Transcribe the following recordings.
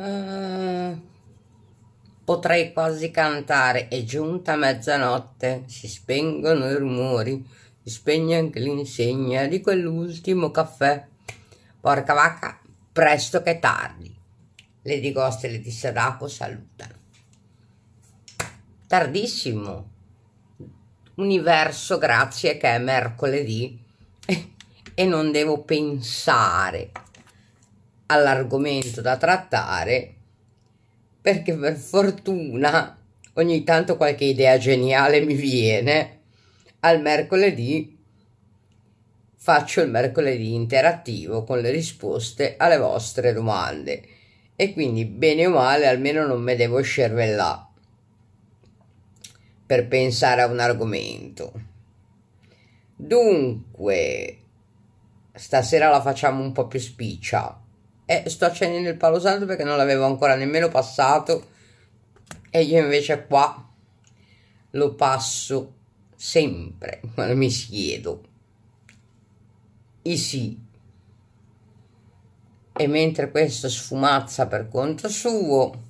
Eh, potrei quasi cantare. È giunta mezzanotte, si spengono i rumori, si spegne anche l'insegna di quell'ultimo caffè. Porca vacca, presto che tardi. Le di Ghost e le di Sadaco salutano. Tardissimo. Universo, grazie che è mercoledì e non devo pensare all'argomento da trattare perché per fortuna ogni tanto qualche idea geniale mi viene al mercoledì faccio il mercoledì interattivo con le risposte alle vostre domande e quindi bene o male almeno non me devo scervellare per pensare a un argomento dunque stasera la facciamo un po' più spiccia eh, sto accendendo il palo santo perché non l'avevo ancora nemmeno passato e io invece qua lo passo sempre quando mi siedo e sì e mentre questo sfumazza per conto suo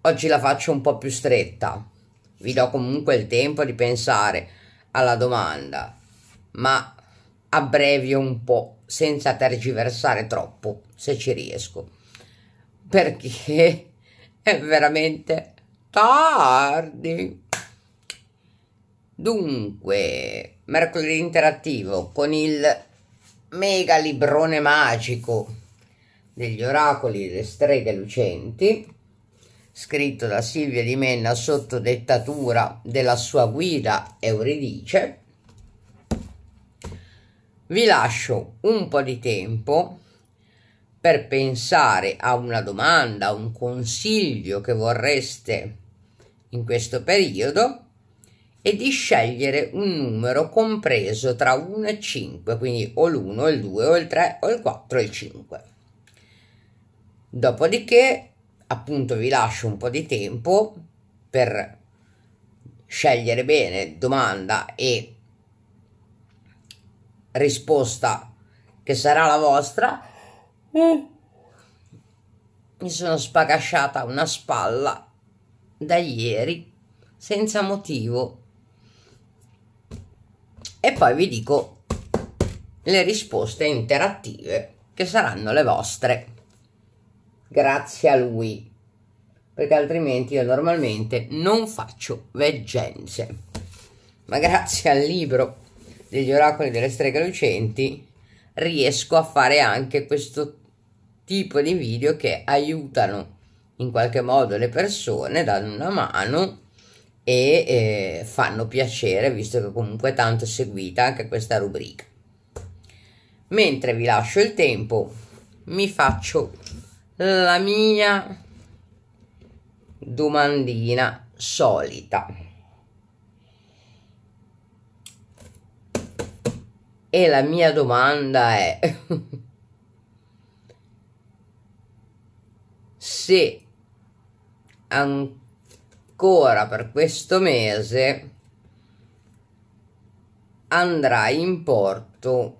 oggi la faccio un po' più stretta vi do comunque il tempo di pensare alla domanda ma abbrevio un po' senza tergiversare troppo, se ci riesco, perché è veramente tardi. Dunque, mercoledì interattivo con il mega librone magico degli oracoli delle streghe lucenti, scritto da Silvia Di Menna sotto dettatura della sua guida Euridice, vi lascio un po' di tempo per pensare a una domanda, a un consiglio che vorreste in questo periodo e di scegliere un numero compreso tra 1 e 5, quindi o l'1, o il 2, o il 3, o il 4 o il 5. Dopodiché, appunto, vi lascio un po' di tempo per scegliere bene domanda e risposta che sarà la vostra, eh. mi sono spagasciata una spalla da ieri senza motivo. E poi vi dico le risposte interattive che saranno le vostre. Grazie a lui, perché altrimenti io normalmente non faccio veggenze. Ma grazie al libro degli oracoli delle streghe lucenti riesco a fare anche questo tipo di video che aiutano in qualche modo le persone, danno una mano e eh, fanno piacere visto che comunque tanto è seguita anche questa rubrica. Mentre vi lascio il tempo, mi faccio la mia domandina solita. E la mia domanda è se ancora per questo mese andrà in porto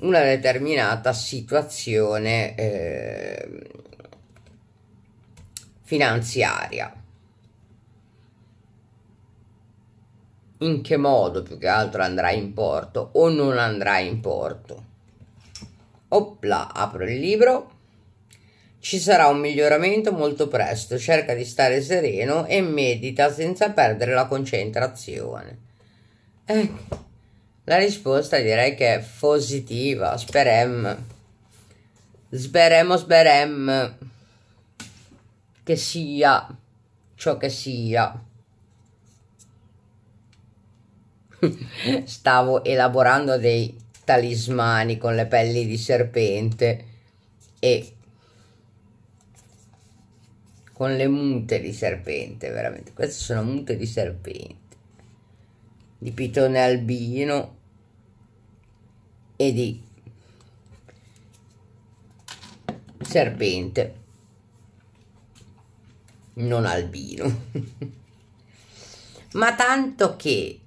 una determinata situazione eh, finanziaria. in che modo più che altro andrà in porto o non andrà in porto. Oppla, apro il libro. Ci sarà un miglioramento molto presto, cerca di stare sereno e medita senza perdere la concentrazione. Eh, la risposta direi che è positiva, sperem. Sberemo, sberem. Che sia ciò che sia. stavo elaborando dei talismani con le pelli di serpente e con le mute di serpente, veramente. Queste sono mute di serpente, di pitone albino e di serpente non albino. Ma tanto che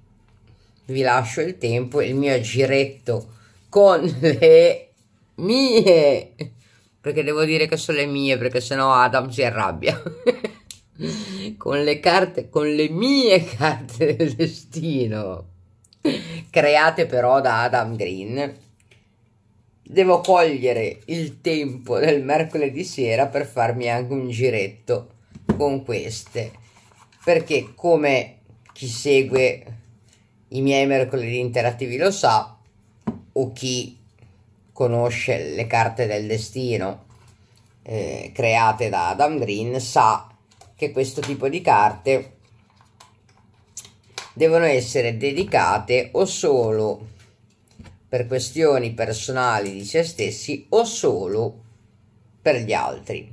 vi lascio il tempo il mio giretto con le mie perché devo dire che sono le mie perché sennò Adam si arrabbia con le carte con le mie carte del destino create però da Adam Green devo cogliere il tempo del mercoledì sera per farmi anche un giretto con queste perché come chi segue i miei mercoledì interattivi lo sa o chi conosce le carte del destino eh, create da Adam Green sa che questo tipo di carte devono essere dedicate o solo per questioni personali di se stessi o solo per gli altri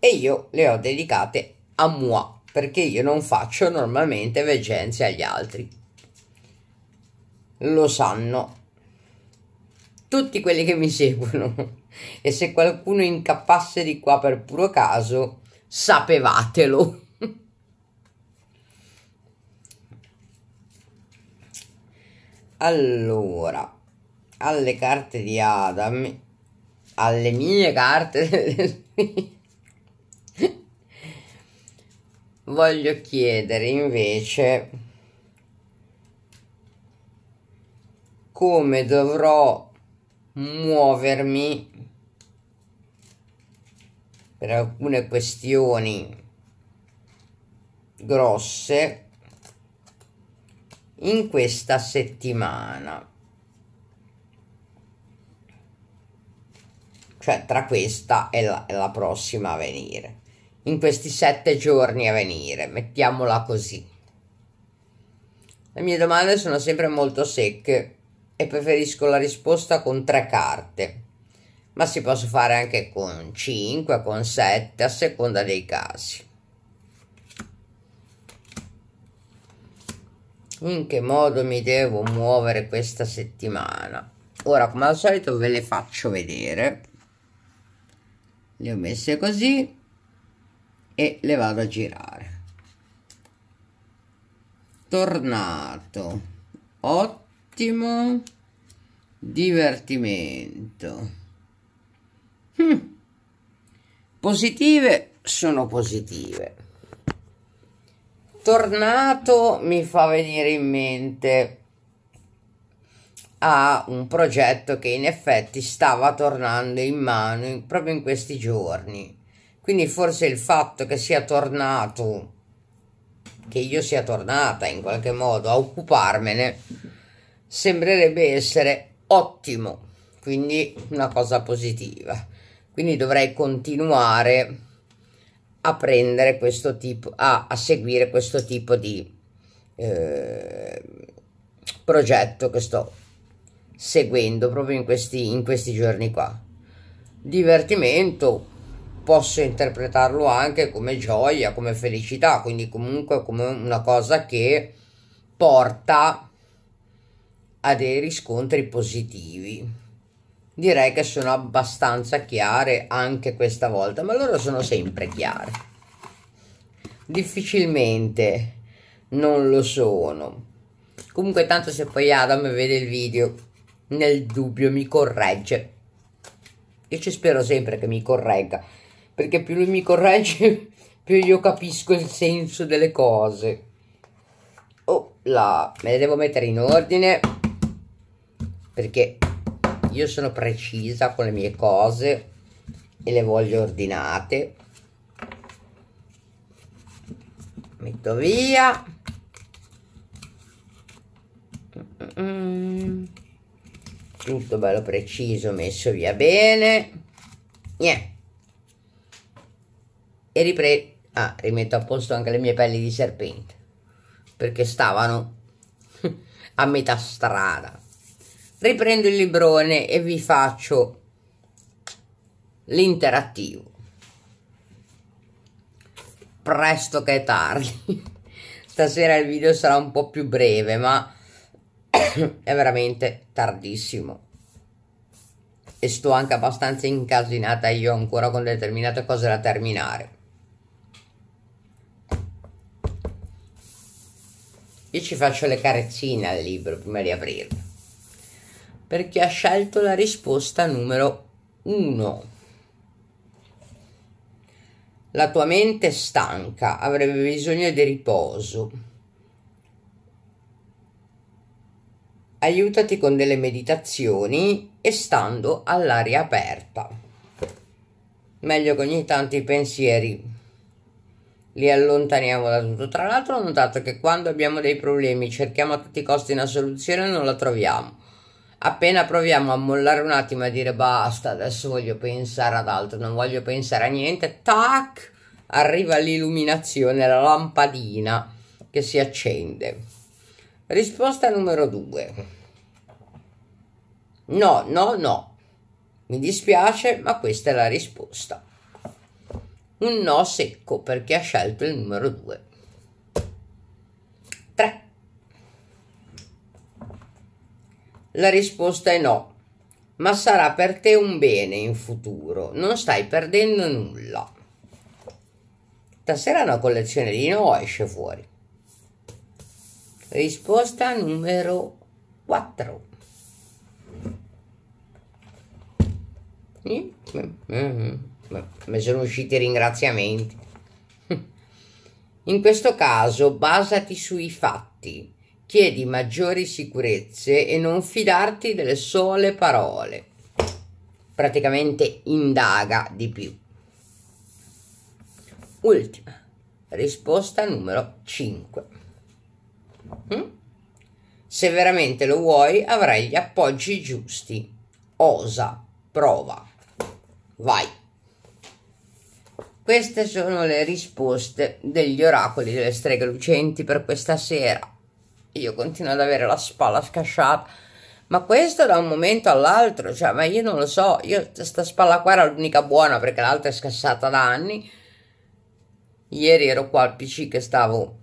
e io le ho dedicate a moi perché io non faccio normalmente vegenze agli altri lo sanno. Tutti quelli che mi seguono. E se qualcuno incappasse di qua per puro caso, sapevatelo. Allora, alle carte di Adam, alle mie carte voglio chiedere invece come dovrò muovermi per alcune questioni grosse in questa settimana cioè tra questa e la, e la prossima a venire in questi sette giorni a venire mettiamola così le mie domande sono sempre molto secche e preferisco la risposta con tre carte, ma si può fare anche con 5, con 7, a seconda dei casi. In che modo mi devo muovere questa settimana? Ora, come al solito, ve le faccio vedere. Le ho messe così e le vado a girare. Tornato 8 ottimo divertimento. Hm. Positive sono positive. Tornato mi fa venire in mente a un progetto che in effetti stava tornando in mano in, proprio in questi giorni. Quindi forse il fatto che sia tornato, che io sia tornata in qualche modo a occuparmene, sembrerebbe essere ottimo, quindi una cosa positiva. Quindi dovrei continuare a prendere questo tipo, a, a seguire questo tipo di eh, progetto che sto seguendo proprio in questi, in questi giorni qua. Divertimento, posso interpretarlo anche come gioia, come felicità, quindi comunque come una cosa che porta a dei riscontri positivi. Direi che sono abbastanza chiare anche questa volta, ma loro sono sempre chiare. Difficilmente non lo sono. Comunque tanto se poi Adam vede il video, nel dubbio mi corregge. Io ci spero sempre che mi corregga, perché più lui mi corregge, più io capisco il senso delle cose. Oh là, me le devo mettere in ordine perché io sono precisa con le mie cose e le voglio ordinate metto via tutto bello preciso messo via bene niente e ripre ah, rimetto a posto anche le mie pelli di serpente perché stavano a metà strada riprendo il librone e vi faccio l'interattivo presto che è tardi stasera il video sarà un po' più breve ma è veramente tardissimo e sto anche abbastanza incasinata io ancora con determinate cose da terminare io ci faccio le carezzine al libro prima di aprirlo perché ha scelto la risposta numero 1. La tua mente è stanca, avrebbe bisogno di riposo. Aiutati con delle meditazioni e stando all'aria aperta. Meglio che ogni tanto i pensieri li allontaniamo da tutto. Tra l'altro ho notato che quando abbiamo dei problemi cerchiamo a tutti i costi una soluzione e non la troviamo appena proviamo a mollare un attimo e a dire basta, adesso voglio pensare ad altro, non voglio pensare a niente, tac, arriva l'illuminazione, la lampadina che si accende. Risposta numero due. No, no, no. Mi dispiace, ma questa è la risposta. Un no secco perché ha scelto il numero 2. La risposta è no, ma sarà per te un bene in futuro, non stai perdendo nulla. Stasera una collezione di no esce fuori. Risposta numero 4. Mi sono usciti ringraziamenti. In questo caso basati sui fatti chiedi maggiori sicurezze e non fidarti delle sole parole. Praticamente indaga di più. Ultima risposta numero 5. Hm? Se veramente lo vuoi, avrai gli appoggi giusti. Osa, prova, vai. Queste sono le risposte degli oracoli delle streghe lucenti per questa sera. Io continuo ad avere la spalla scasciata, ma questo da un momento all'altro, cioè, ma io non lo so, io questa spalla qua era l'unica buona perché l'altra è scassata da anni. Ieri ero qua al PC che stavo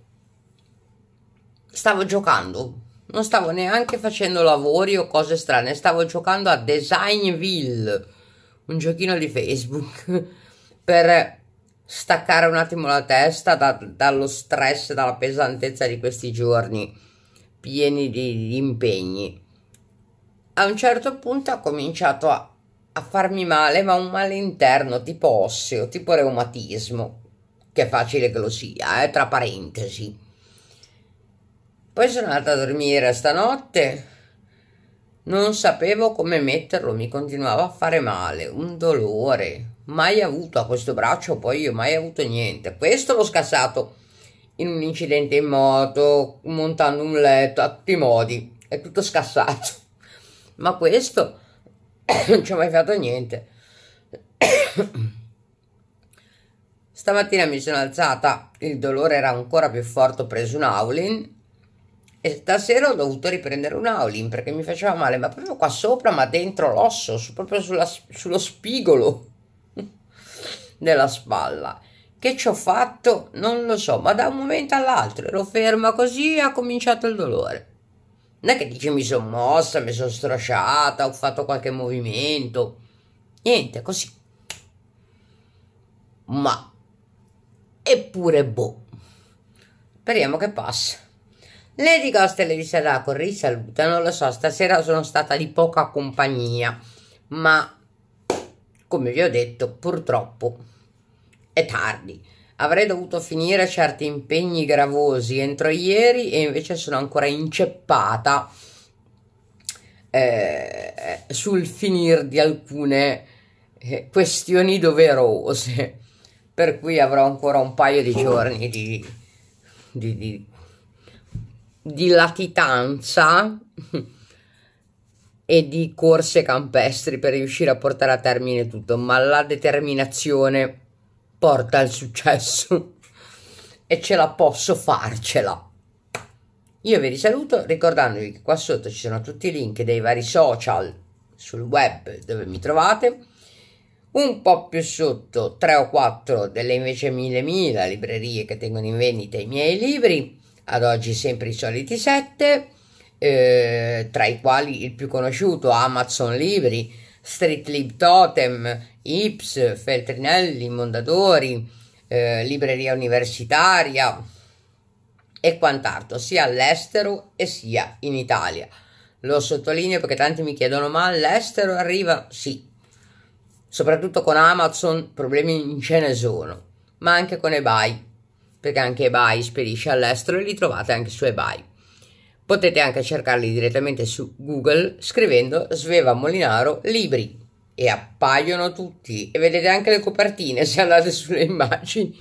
stavo giocando, non stavo neanche facendo lavori o cose strane, stavo giocando a Designville, un giochino di Facebook, per staccare un attimo la testa da, dallo stress, dalla pesantezza di questi giorni pieni di, di impegni. A un certo punto ha cominciato a, a farmi male, ma un male interno, tipo osseo, tipo reumatismo, che è facile che lo sia, eh, tra parentesi. Poi sono andata a dormire stanotte, non sapevo come metterlo, mi continuava a fare male, un dolore. Mai avuto a questo braccio, poi io mai avuto niente. Questo l'ho scassato in un incidente in moto, montando un letto, a tutti i modi, è tutto scassato. Ma questo non ci ho mai fatto niente. Stamattina mi sono alzata, il dolore era ancora più forte, ho preso un Aulin e stasera ho dovuto riprendere un Aulin perché mi faceva male, ma proprio qua sopra, ma dentro l'osso, proprio sulla, sullo spigolo della spalla. Che ci ho fatto? Non lo so, ma da un momento all'altro ero ferma così e ha cominciato il dolore. Non è che dice mi sono mossa, mi sono strasciata, ho fatto qualche movimento. Niente, così. Ma... Eppure boh. Speriamo che passa. Lady Ghost e Lady Sadako risalutano, lo so, stasera sono stata di poca compagnia, ma come vi ho detto, purtroppo è tardi. Avrei dovuto finire certi impegni gravosi entro ieri e invece sono ancora inceppata eh, sul finire di alcune eh, questioni doverose. Per cui avrò ancora un paio di giorni di, di, di, di latitanza e di corse campestri per riuscire a portare a termine tutto, ma la determinazione porta al successo e ce la posso farcela. Io vi risaluto ricordandovi che qua sotto ci sono tutti i link dei vari social sul web dove mi trovate. Un po' più sotto 3 o 4 delle invece mille 1000.000 librerie che tengono in vendita i miei libri, ad oggi sempre i soliti 7, eh, tra i quali il più conosciuto Amazon Libri, Street Lib Totem, Ips, Feltrinelli, Mondadori, eh, Libreria Universitaria e quant'altro, sia all'estero e sia in Italia. Lo sottolineo perché tanti mi chiedono ma all'estero arriva? Sì, soprattutto con Amazon problemi ce ne sono, ma anche con eBay, perché anche eBay spedisce all'estero e li trovate anche su eBay. Potete anche cercarli direttamente su Google scrivendo Sveva Molinaro libri e appaiono tutti e vedete anche le copertine se andate sulle immagini.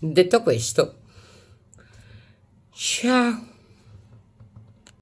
Detto questo, ciao.